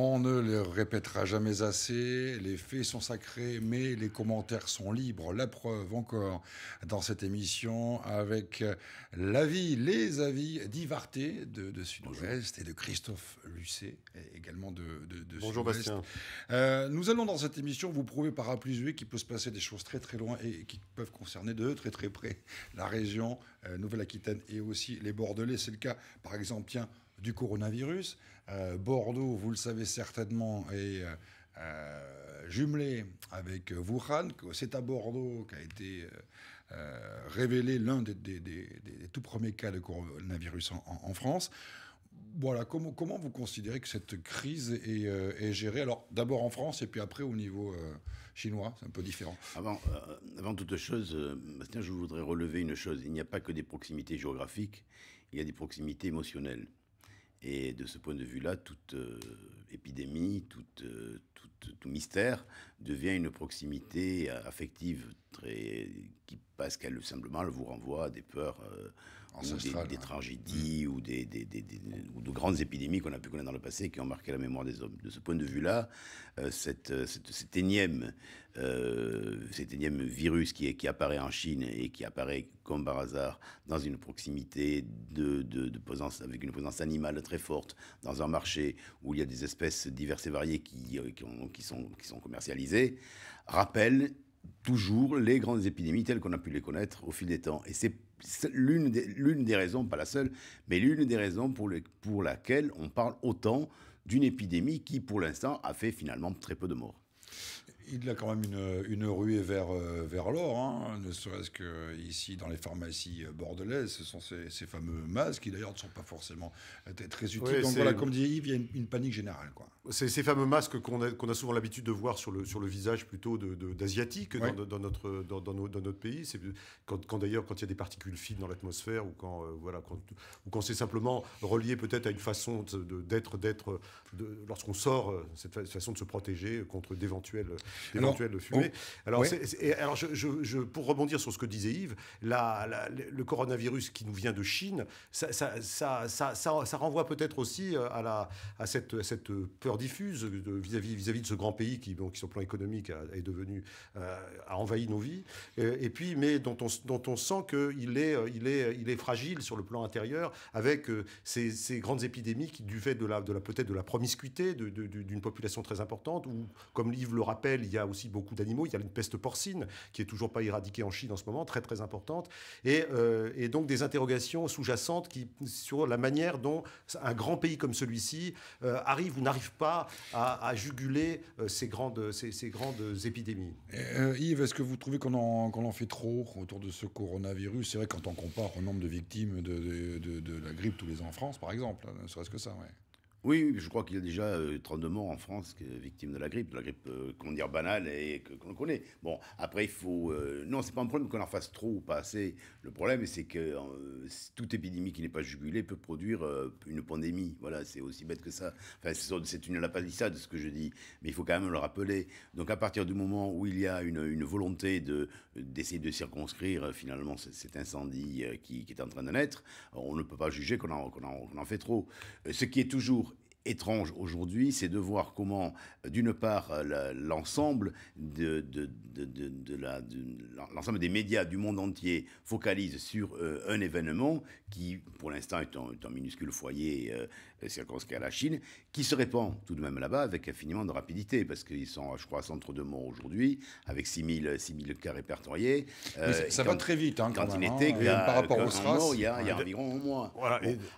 On ne le répétera jamais assez, les faits sont sacrés, mais les commentaires sont libres. La preuve encore dans cette émission avec l'avis, les avis d'Yvarté de, Sud-Ouest et de Christophe Lucet, également de, Sud-Ouest. Bonjour Bastien. Euh, nous allons dans cette émission vous prouver par A plus qu'il peut se passer des choses très très loin et qui peuvent concerner de très très près la région euh, Nouvelle-Aquitaine et aussi les Bordelais. C'est le cas par exemple, tiens, du coronavirus. Euh, Bordeaux, vous le savez certainement, est euh, euh, jumelé avec Wuhan. C'est à Bordeaux qu'a été révélé l'un des, tout premiers cas de coronavirus en, France. Voilà, comment, vous considérez que cette crise est, gérée Alors, d'abord en France, et puis après au niveau chinois, c'est un peu différent. Avant, avant toute chose, je voudrais relever une chose. Il n'y a pas que des proximités géographiques, il y a des proximités émotionnelles. Et de ce point de vue-là, toute euh, épidémie, euh, tout mystère devient une proximité euh, affective très, qui, parce qu'elle simplement vous renvoie à des peurs, euh, ou des, tragédies mm. ou, des, de grandes épidémies qu'on a pu connaître dans le passé qui ont marqué la mémoire des hommes. De ce point de vue-là, cette, cette, cette, énième euh, cet énième virus qui, apparaît en Chine et qui apparaît comme par hasard dans une proximité de, avec une présence animale très forte, dans un marché où il y a des espèces diverses et variées euh, qui, sont, commercialisées, rappelle toujours les grandes épidémies telles qu'on a pu les connaître au fil des temps. Et c'est l'une des, raisons, pas la seule, mais l'une des raisons pour, pour laquelle on parle autant d'une épidémie qui, pour l'instant, a fait finalement très peu de morts il a quand même une, une ruée vers, euh, vers l'or, hein. ne serait-ce que ici dans les pharmacies euh, bordelaises, ce sont ces, ces fameux masques qui d'ailleurs ne sont pas forcément euh, très utiles. Donc voilà, comme dit Yves, il y a une, panique générale. Quoi. C'est ces fameux masques qu'on a, qu'on a souvent l'habitude de voir sur le, sur le visage plutôt de, d'asiatiques dans, notre, dans, dans, notre pays. C'est quand, d'ailleurs, quand il y a des particules fines dans l'atmosphère ou quand, voilà, quand, quand c'est simplement relié peut-être à une façon de, d'être, d'être, de, lorsqu'on sort, cette façon de se protéger contre d'éventuels d'éventuelle oh. fumée. Alors, je, pour rebondir sur ce que disait Yves, le coronavirus qui nous vient de Chine, ça, renvoie peut-être aussi euh, à, la, à cette, cette peur diffuse vis-à-vis -vis, -vis de ce grand pays qui, qui sur le plan économique, a, est devenu, euh, a envahi nos vies, et puis, mais dont on, dont on sent qu'il est, euh, il est, il est fragile sur le plan intérieur avec ces, grandes épidémies qui, du fait de la, de la, peut-être de la promiscuité d'une population très importante, ou comme Yves le rappelle, il y a aussi beaucoup d'animaux. Il y a une peste porcine qui est toujours pas éradiquée en Chine en ce moment, très très importante. Et, euh, donc des interrogations sous-jacentes sur la manière dont un grand pays comme celui-ci euh, arrive ou n'arrive pas à, juguler euh, ces, grandes, ces, grandes épidémies. Yves, est-ce que vous trouvez qu'on en, fait trop autour de ce coronavirus C'est vrai quand on compare au nombre de victimes de, la grippe tous les ans en France, par exemple, hein, ne serait-ce que ça, oui, je crois qu'il y a déjà 32 euh, morts en France victimes de la grippe, de la grippe euh, qu'on dire banale et qu'on connaît. Bon, après il faut Non, euh, non, c'est pas un problème qu'on en fasse trop ou pas assez. Le problème c'est que toute épidémie qui n'est pas jugulée peut produire une pandémie. Voilà, c'est aussi bête que ça. Enfin, c'est une lapalissade ce que je dis, mais il faut quand même le rappeler. Donc à partir du moment où il y a une, volonté de d'essayer de circonscrire finalement cet incendie qui, est en train de naître, on ne peut pas juger qu'on en, en fait trop. Ce qui est toujours étrange aujourd'hui, c'est de voir comment, euh, d'une part, euh, l'ensemble de, de, l'ensemble des médias du monde entier focalise sur euh, un événement qui, pour l'instant, est, en un minuscule foyer euh, circonscrit à la Chine, qui se répand tout de même là-bas avec infiniment de rapidité, parce qu'ils sont, je crois, à centre de morts aujourd'hui, avec 6000, 6000 cas répertoriés. ça, va très vite, hein, quand, il était, hein, par rapport au SRAS, il y a, a environ un mois.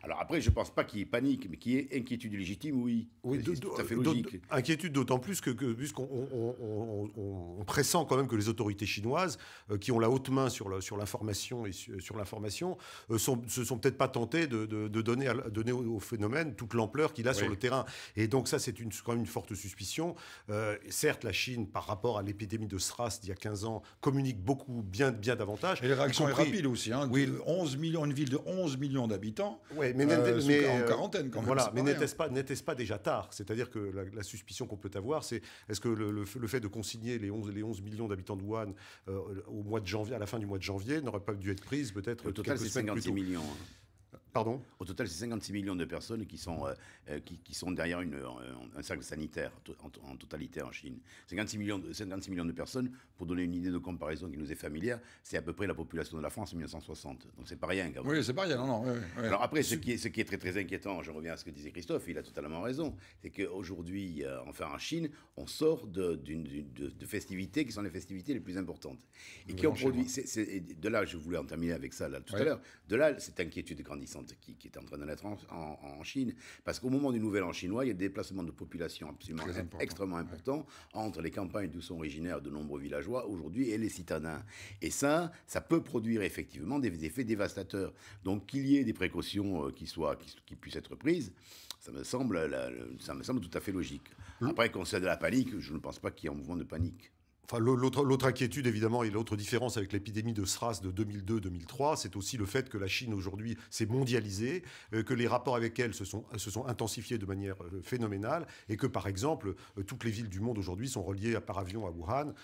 Alors après, je ne pense pas qu'il y ait panique, mais qu'il y ait inquiétude légitime oui. Oui, fait logique. Inquiétude d'autant plus que, que puisqu'on on, pressent quand même que les autorités chinoises, euh, qui ont la haute main sur l'information et sur, l'information, euh, se sont peut-être pas tentées de, donner, donner au, phénomène toute l'ampleur qu'il a sur le terrain. Et donc ça, c'est une, quand même une forte suspicion. Euh, certes, la Chine, par rapport à l'épidémie de SRAS d'il y a 15 ans, communique beaucoup, bien, bien davantage. Et les réactions rapides aussi. Hein, oui. 11 millions, une ville de 11 millions d'habitants. Oui, mais, en quarantaine quand même. mais n'était-ce pas, n'était-ce pas déjà tard C'est-à-dire que la, suspicion qu'on peut avoir, c'est est-ce que le, fait de consigner les 11, millions d'habitants de Wuhan euh, au mois de janvier, à la fin du mois de janvier, n'aurait pas dû être prise peut-être quelques semaines plus tôt millions. Hein. Pardon Au total, c'est 56 millions de personnes qui sont, euh, euh, qui, sont derrière une, euh, un, cercle sanitaire en, totalité en Chine. 56 millions, de, millions de personnes, pour donner une idée de comparaison qui nous est familière, c'est à peu près la population de la France en 1960. Donc c'est pas rien quand même. Oui, c'est pas rien, non, non. Alors après, ce qui, est, ce qui est très très inquiétant, je reviens à ce que disait Christophe, il a totalement raison, c'est qu'aujourd'hui, enfin en Chine, on sort de, de, festivités qui sont les festivités les plus importantes. Et qui ont produit. de là, je voulais en terminer avec ça là, tout à l'heure. De là, cette inquiétude grandissante qui, est en train de naître en, Chine. Parce qu'au moment du Nouvel An chinois, il y a des déplacements de population absolument extrêmement importants entre les campagnes d'où sont originaires de nombreux villageois aujourd'hui et les citadins. Et ça, ça peut produire effectivement des, effets dévastateurs. Donc qu'il y ait des précautions euh, qui, soient, qui, puissent être prises, ça me semble, ça me semble tout à fait logique. Hein Après, qu'on sait de la panique, je ne pense pas qu'il y ait un mouvement de panique l'autre inquiétude, évidemment, et l'autre différence avec l'épidémie de SRAS de 2002-2003, c'est aussi le fait que la Chine aujourd'hui s'est mondialisée, euh, que les rapports avec elle se sont, se sont intensifiés de manière euh, phénoménale, et que, par exemple, euh, toutes les villes du monde aujourd'hui sont reliées par avion à Wuhan,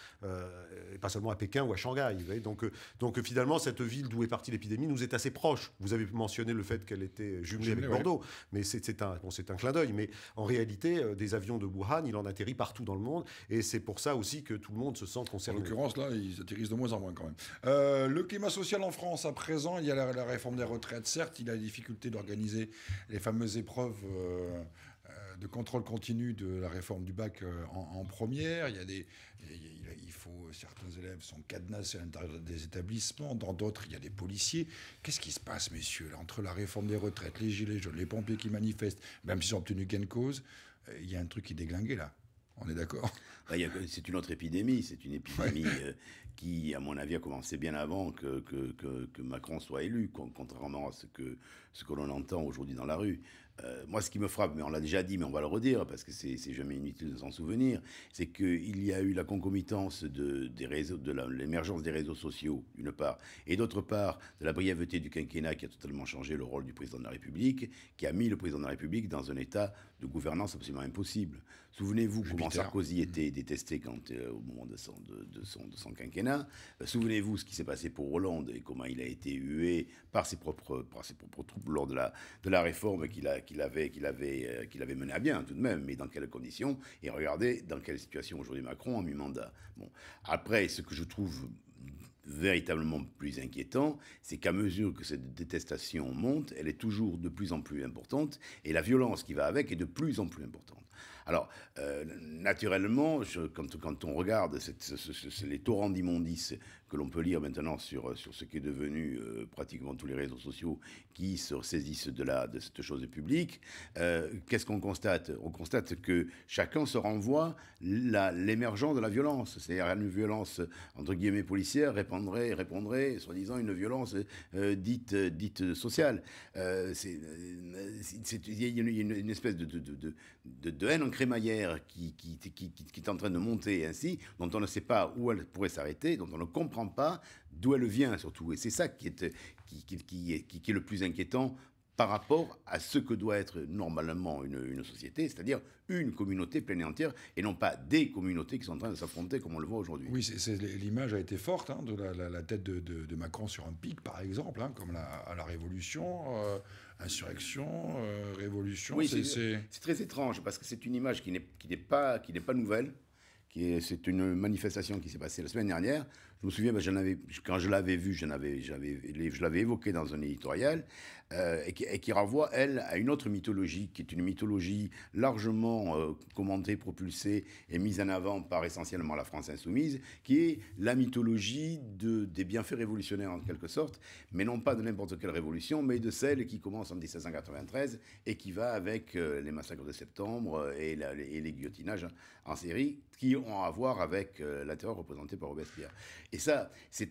et pas seulement à Pékin ou à Shanghai. donc, donc, finalement, cette ville d'où est partie l'épidémie nous est assez proche. Vous avez mentionné le fait qu'elle était jumelée, avec Bordeaux, mais c'est un, un clin d'œil. Mais en réalité, des avions de Wuhan, il en atterrit partout dans le monde, et c'est pour ça aussi que tout le monde en l'occurrence, là, ils atterrissent de moins en moins quand même. Euh, le climat social en France, à présent, il y a la, réforme des retraites. Certes, il y a la difficulté d'organiser les fameuses épreuves euh, euh, de contrôle continu de la réforme du bac en, première. Il y a des, il, faut certains élèves sont cadenassés à l'intérieur des établissements. Dans d'autres, il y a des policiers. Qu'est-ce qui se passe, messieurs, là, entre la réforme des retraites, les gilets jaunes, les pompiers qui manifestent, même s'ils ont obtenu gain de cause, il y a un truc qui déglingue là. On est d'accord. Bah, c'est une autre épidémie. C'est une épidémie euh, qui, à mon avis, a commencé bien avant que, que, Macron soit élu, contrairement à ce que, ce que l'on entend aujourd'hui dans la rue. Euh, moi, ce qui me frappe, mais on l'a déjà dit, mais on va le redire, parce que c'est jamais inutile de s'en souvenir, c'est qu'il y a eu la concomitance de, des réseaux, de l'émergence des réseaux sociaux, d'une part, et d'autre part, de la brièveté du quinquennat qui a totalement changé le rôle du président de la République, qui a mis le président de la République dans un état de gouvernance absolument impossible. Souvenez-vous comment Sarkozy mm. était détesté quand, euh, au moment de son, de, son, de quinquennat. Euh, souvenez-vous ce qui s'est passé pour Hollande et comment il a été hué par ses propres, par ses propres troupes lors de la, de la réforme qu'il qu'il avait, qu'il avait, euh, qu'il avait menée à ah bien tout de même, mais dans quelles conditions Et regardez dans quelle situation aujourd'hui Macron a mis mandat Bon. Après, ce que je trouve véritablement plus inquiétant, c'est qu'à mesure que cette détestation monte, elle est toujours de plus en plus importante et la violence qui va avec est de plus en plus importante. Alors, euh, naturellement, quand, on regarde les torrents d'immondices que l'on peut lire maintenant sur, sur ce est devenu euh, pratiquement tous les réseaux sociaux qui se saisissent de, de cette chose publique, euh, qu'est-ce qu'on constate On constate que chacun se renvoie l'émergence de la violence, c'est-à-dire une violence, entre guillemets, policière, répondrait, répondrait, soi-disant, une violence dite, dite sociale. Il y a une, espèce de, de haine en crémaillère qui, qui, qui, est en train de monter ainsi, dont on ne sait pas où elle pourrait s'arrêter, dont on ne comprend pas d'où elle vient surtout. Et c'est ça qui est, qui, est, qui est le plus inquiétant par rapport à ce que doit être normalement une, société, c'est-à-dire une communauté pleine et entière, et non pas des communautés qui sont en train de s'affronter comme on le voit aujourd'hui. Oui, l'image a été forte hein, de la, tête de, Macron sur un pic, par exemple, hein, comme la, à la Révolution. Euh, insurrection, euh, révolution. Oui, c'est très étrange parce que c'est une image qui n'est pas, pas nouvelle c'est une manifestation qui s'est passée la semaine dernière. Je me souviens, ben, quand je l'avais vue, je l'avais évoqué dans un éditorial, euh, et, qui, renvoie, elle, à une autre mythologie, qui est une mythologie largement euh, commentée, propulsée et mise en avant par essentiellement la France insoumise, qui est la mythologie de, des bienfaits révolutionnaires en quelque sorte, mais non pas de n'importe quelle révolution, mais de celle qui commence en 1793 et qui va avec euh, les massacres de septembre et, la, les guillotinages en série, qui à voir avec euh, la terreur représentée par Robespierre. Et ça, c'est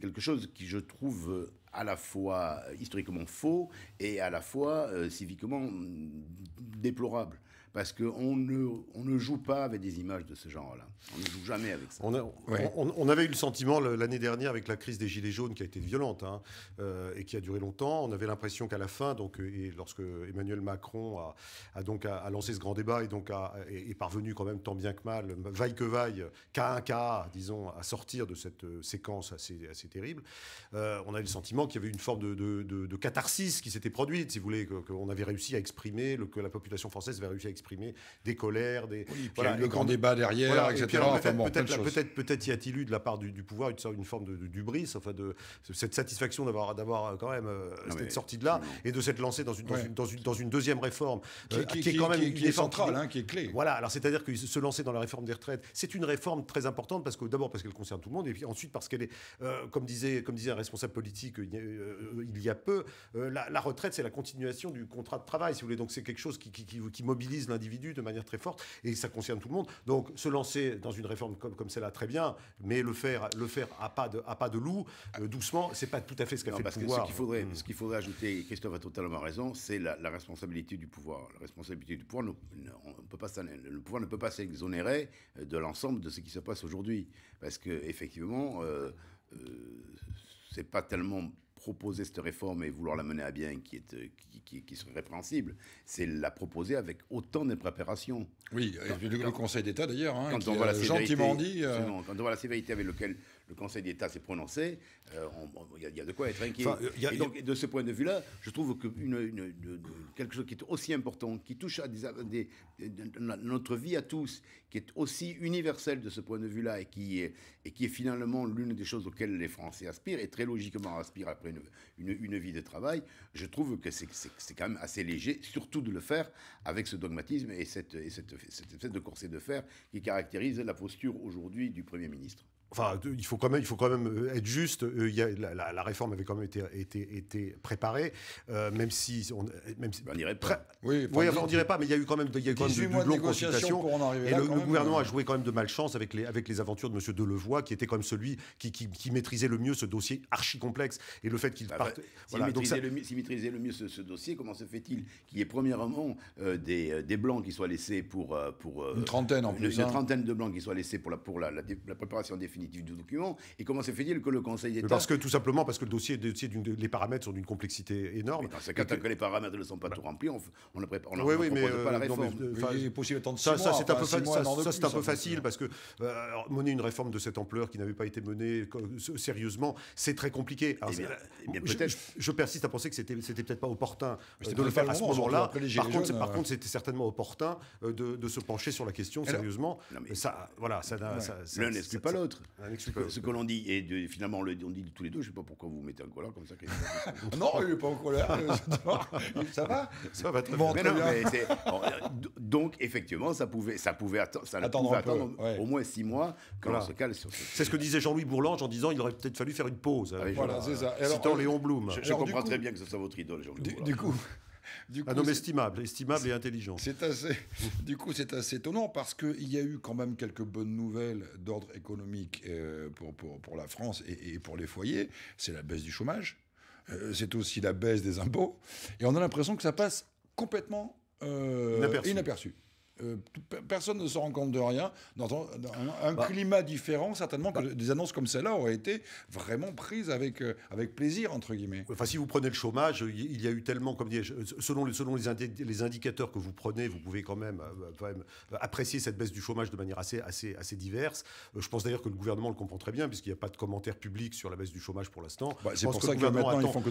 quelque chose qui, je trouve, euh, à la fois euh, historiquement faux et à la fois civiquement mm, déplorable parce qu'on ne, on ne joue pas avec des images de ce genre-là. On ne joue jamais avec ça. On, avait eu le sentiment l'année dernière avec la crise des Gilets jaunes qui a été violente hein, euh, et qui a duré longtemps. On avait l'impression qu'à la fin, donc, euh, et lorsque Emmanuel Macron a, donc lancé ce grand débat et donc a, est, parvenu quand même tant bien que mal, vaille que vaille, cas un cas, disons, à sortir de cette euh, séquence assez, assez terrible, on avait le sentiment qu'il y avait une forme de, catharsis qui s'était produite, si vous voulez, qu'on avait réussi à exprimer, le, que la population française avait réussi à exprimer exprimer des colères, des. Oui, voilà, le grand débat derrière, etc. peut-être peut y a-t-il eu de la part du, pouvoir une, sorte, une forme de, dubris, enfin de cette satisfaction d'avoir d'avoir euh, quand même euh, ah cette sortie de là et de s'être lancé dans une, dans, une, dans, une, deuxième réforme qui, euh, est quand même qui, est centrale, hein, qui est clé. Voilà, alors c'est-à-dire que se lancer dans la réforme des retraites, c'est une réforme très importante parce que d'abord parce qu'elle concerne tout le monde et puis ensuite parce qu'elle est, comme disait comme disait un responsable politique il y a, peu, la, la, retraite c'est la continuation du contrat de travail si vous voulez donc c'est quelque chose qui, mobilise l'individu de manière très forte et ça concerne tout le monde. Donc se lancer dans une réforme comme, comme celle-là, très bien, mais le faire, le faire à pas de, à pas de loup, euh, doucement, c'est pas tout à fait ce qu'a fait parce le Que ce qu'il faudrait, hmm. faudrait, ajouter, et Christophe a totalement raison, c'est la, responsabilité du pouvoir. La responsabilité du pouvoir, on peut pas, le pouvoir ne peut pas s'exonérer euh, de l'ensemble de ce qui se passe aujourd'hui, parce que effectivement. Euh, c'est pas tellement proposer cette réforme et vouloir la mener à bien qui, est, euh, qui, qui, qui serait répréhensible, c'est la proposer avec autant de préparation. Oui, le, Conseil d'État d'ailleurs, hein, quand gentiment dit. Euh, quand on voit la sévérité avec laquelle le Conseil d'État s'est prononcé, euh, il y, a de quoi être inquiet. et donc, de ce point de vue-là, je trouve que quelque chose qui est aussi important, qui touche à des, notre vie à tous, qui est aussi universel de ce point de vue-là et qui est, et qui est finalement l'une des choses auxquelles les Français aspirent et très logiquement aspirent après une, vie de travail, je trouve que c'est quand même assez léger, surtout de le faire avec ce dogmatisme et cette, et de corset de fer qui caractérise la posture aujourd'hui du Premier ministre. Enfin, il faut quand même, il faut quand même euh, être juste. Euh, il la, réforme avait quand même été, été, été préparée, euh, même si on, même dirait pas. Oui, on dirait pas, mais il y a eu quand même, il y a et le, gouvernement hein. a joué quand même de malchance avec les, avec les aventures de Monsieur Delevoye, qui était quand même celui qui, qui, maîtrisait le mieux ce dossier archi complexe. Et le fait qu'il bah, bah, parte. S'il maîtrisait, le mieux ce, dossier, comment se fait-il qu'il y ait premièrement des, blancs qui soient laissés pour pour une trentaine en plus, une, hein. trentaine de blancs qui soient laissés pour la pour la, préparation des du document. Et comment se fait-il que le Conseil d'État. Parce que tout simplement, parce que le dossier, les paramètres sont d'une complexité énorme. quand que les paramètres ne sont pas tout remplis, on ne prépare oui, oui, mais, pas la euh, réforme. ça, c'est un peu, facile parce que euh, mener une réforme de cette ampleur qui n'avait pas été menée sérieusement, c'est très compliqué. Eh eh je, persiste à penser que c'était peut-être pas opportun euh, de le faire à ce moment-là. Par contre, c'était certainement opportun de se pencher sur la question sérieusement. Ça, voilà, ça, L'un n'exclut pas l'autre ce, que, l'on dit. Et finalement, on, le, on dit tous les deux, je ne sais pas pourquoi vous, vous mettez en colère comme ça. Ah non, il n'est pas en colère. ça va Ça va très bien. Oh, donc, effectivement, ça pouvait, ça pouvait attendre, au moins six mois quand se C'est ce que disait Jean-Louis Bourlange en disant il aurait peut-être fallu faire une pause. Ah euh, voilà, c'est ça. Alors, citant Léon Bloom. Je, comprends très bien que ce soit votre idole, Jean-Louis Bourlange. du coup un ah homme estimable, estimable et intelligent. C'est assez, du coup, c'est assez étonnant parce qu'il y a eu quand même quelques bonnes nouvelles d'ordre économique euh, pour, la France et, pour les foyers. C'est la baisse du chômage, euh, c'est aussi la baisse des impôts. Et on a l'impression que ça passe complètement euh, inaperçu. Euh, personne ne se rend compte de rien. Dans un, bah. climat différent, certainement que bah. des annonces comme celle-là auraient été vraiment prises avec, euh, avec plaisir, entre guillemets. Enfin, si vous prenez le chômage, il y a eu tellement, comme selon, les, selon les, indicateurs que vous prenez, vous pouvez quand même, euh, bah, quand même, apprécier cette baisse du chômage de manière assez, assez, assez diverse. Je pense d'ailleurs que le gouvernement le comprend très bien, puisqu'il n'y a pas de commentaires public sur la baisse du chômage pour l'instant. C'est pour ça que maintenant, ils font que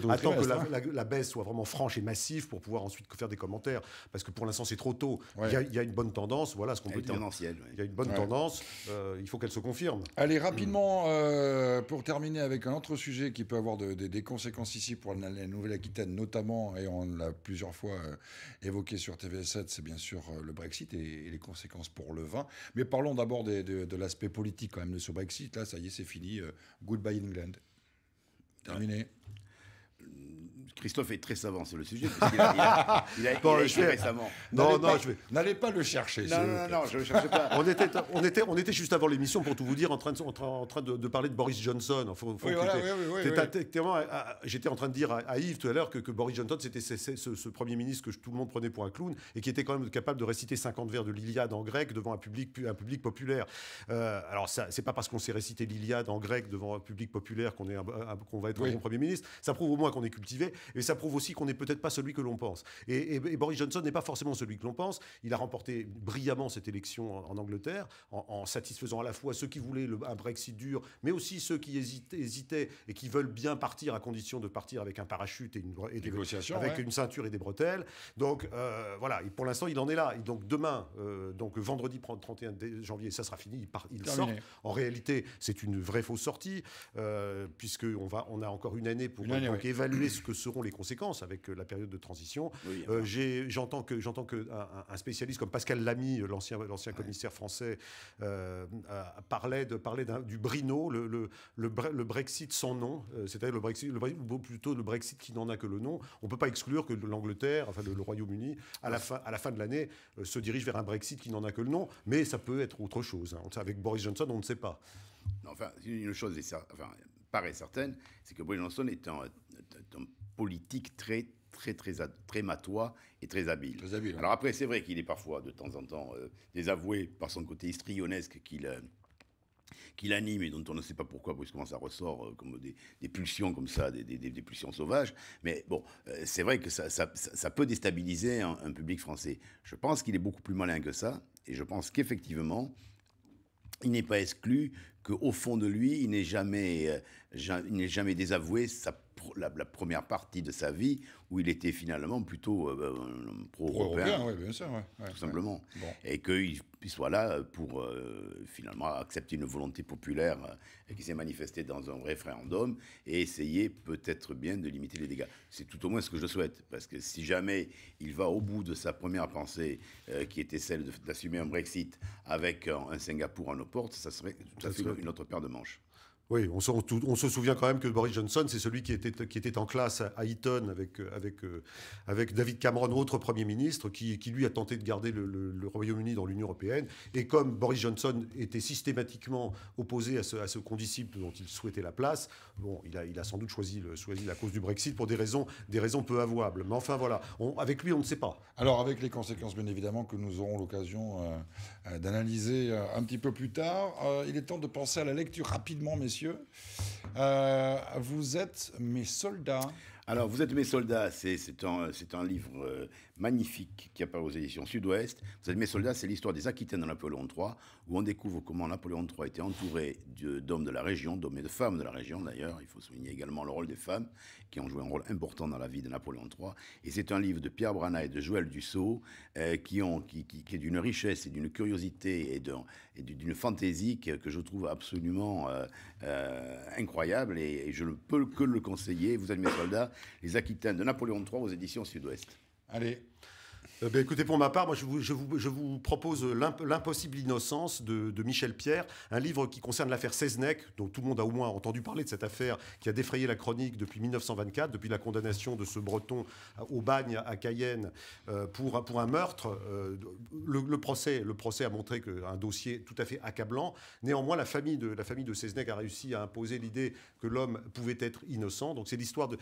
hein. la, baisse soit vraiment franche et massive pour pouvoir ensuite faire des commentaires. Parce que pour l'instant, c'est trop tôt. Il y a une bonne tendance. Voilà ce qu'on peut dire. Il y a une bonne tendance. Euh, il faut qu'elle se confirme. Allez, hmm. rapidement, euh, pour terminer avec un autre sujet qui peut avoir des conséquences ici pour la, Nouvelle-Aquitaine, notamment, et on l'a plusieurs fois euh, évoqué sur TV7, c'est bien sûr le Brexit et, les conséquences pour le vin. Mais parlons d'abord de, l'aspect politique quand même de ce Brexit. Là, ça y est, c'est fini. goodbye England. Terminé. Christophe est très savant sur le sujet. il a, il a, récemment. Non, non, je vais. N'allez pas le chercher. Non, non, je pas. on, était, on, était, on était juste avant l'émission, pour tout vous dire, en train de, de, parler de Boris Johnson. J'étais en train de dire à, Yves tout à l'heure que, Boris Johnson, c'était ce, ce, Premier ministre que tout le monde prenait pour un clown et qui était quand même capable de réciter 50 vers de l'Iliade en grec devant un public, un public populaire. Euh, alors, ce n'est pas parce qu'on s'est récité l'Iliade en grec devant un public populaire qu'on qu'on va être un Premier ministre. Ça prouve au moins qu'on est cultivé et ça prouve aussi qu'on n'est peut-être pas celui que l'on pense. Et, Boris Johnson n'est pas forcément celui que l'on pense. Il a remporté brillamment cette élection en, Angleterre, en, satisfaisant à la fois ceux qui voulaient un Brexit dur, mais aussi ceux qui hésitaient, et qui veulent bien partir à condition de partir avec un parachute et une, et avec une ceinture et des bretelles. Donc euh, voilà, pour l'instant il en est là. Et donc demain, euh, donc vendredi 31 janvier, ça sera fini. Il, part, il sort. En réalité, c'est une vraie fausse sortie, euh, puisque on va, on a encore une année pour, évaluer ce que ce les conséquences avec euh, la période de transition. Euh, j'entends que j'entends que un, spécialiste comme Pascal Lamy, euh, l'ancien l'ancien commissaire français, parlait de parlait du Brino, le, le, le, Brexit sans nom, c'est-à-dire le Brexit, ou plutôt le Brexit qui n'en a que le nom. On peut pas exclure que l'Angleterre, enfin le, Royaume-Uni, à la fin à la fin de l'année, se dirige vers un Brexit qui n'en a que le nom, mais ça peut être autre chose. Hein. Avec Boris Johnson, on ne sait pas. enfin, une chose est enfin, paraît certaine, c'est que Boris Johnson est politique très très très très matois et très habile. Très Alors après, c'est vrai qu'il est parfois de temps en temps euh, désavoué par son côté histrionnesque euh, qu'il anime et dont on ne sait pas pourquoi, parce ça ressort euh, comme des, pulsions comme ça, des, pulsions sauvages. Mais bon, c'est vrai que ça, peut déstabiliser un, public français. Je pense qu'il est beaucoup plus malin que ça, et je pense qu'effectivement, il n'est pas exclu qu'au fond de lui, il n'est jamais, jamais désavoué sa la, première partie de sa vie où il était finalement plutôt euh, ben, euh, pro-européen. oui, bien sûr. tout simplement. Et qu'il soit là pour euh, finalement accepter une volonté populaire qui s'est manifestée dans un référendum et essayer peut-être bien de limiter les dégâts. C'est tout au moins ce que je souhaite. Parce que si jamais il va au bout de sa première pensée, qui était celle d'assumer un Brexit avec un, Singapour à nos portes, ça serait, ça serait une autre paire de manches. Oui, on se, souvient quand même que Boris Johnson, c'est celui qui était, en classe à Eton euh, avec, David Cameron, autre Premier ministre, qui, lui a tenté de garder le, Royaume-Uni dans l'Union européenne. Et comme Boris Johnson était systématiquement opposé à ce, condisciple dont il souhaitait la place, bon, il a, sans doute choisi, la cause du Brexit pour des raisons, peu avouables. Mais enfin voilà, avec lui, on ne sait pas. Alors avec les conséquences, bien évidemment, que nous aurons l'occasion euh, euh, d'analyser un petit peu plus tard, il est temps de penser à la lecture rapidement, messieurs euh, vous êtes mes soldats. Alors, vous êtes mes soldats, c'est un, un livre euh, magnifique qui apparaît aux éditions Sud-Ouest. Vous êtes mes soldats, c'est l'histoire des Aquitains de Napoléon III, où on découvre comment Napoléon III était entouré d'hommes de la région, d'hommes et de femmes de la région d'ailleurs. Il faut souligner également le rôle des femmes, qui ont joué un rôle important dans la vie de Napoléon III. Et c'est un livre de Pierre Brana et de Joël Dussault, euh, qui, ont, est d'une richesse et d'une curiosité et d'une fantaisie que, je trouve absolument euh, euh, incroyable et, je ne peux que le conseiller. Vous êtes mes soldats, les Aquitains de Napoléon III aux éditions Sud-Ouest. Allez. Eh ben, écoutez, pour ma part, moi, je, vous, propose L'impossible innocence de, Michel Pierre, un livre qui concerne l'affaire Seznec, dont tout le monde a au moins entendu parler de cette affaire qui a défrayé la chronique depuis 1924, depuis la condamnation de ce breton au bagne à Cayenne euh, pour, pour un meurtre. Euh, le, procès, le procès a montré qu'un dossier tout à fait accablant. Néanmoins, la famille de, la famille de a réussi à imposer l'idée que l'homme pouvait être innocent. Donc c'est l'histoire de,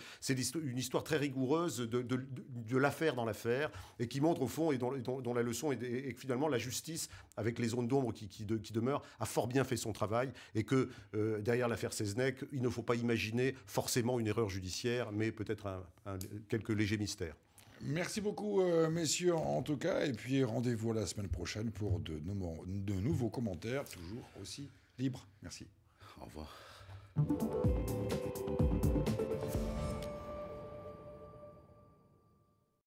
une histoire très rigoureuse de, de l'affaire dans l'affaire et qui montre au fond et dont, la leçon est, que finalement la justice, avec les zones d'ombre qui, qui, qui, demeurent, a fort bien fait son travail et que euh, derrière l'affaire Seznec, il ne faut pas imaginer forcément une erreur judiciaire, mais peut-être un, quelques légers mystères. Merci beaucoup, euh, messieurs, en tout cas. Et puis rendez-vous la semaine prochaine pour de, de nouveaux commentaires, toujours aussi libres. Merci. Au revoir.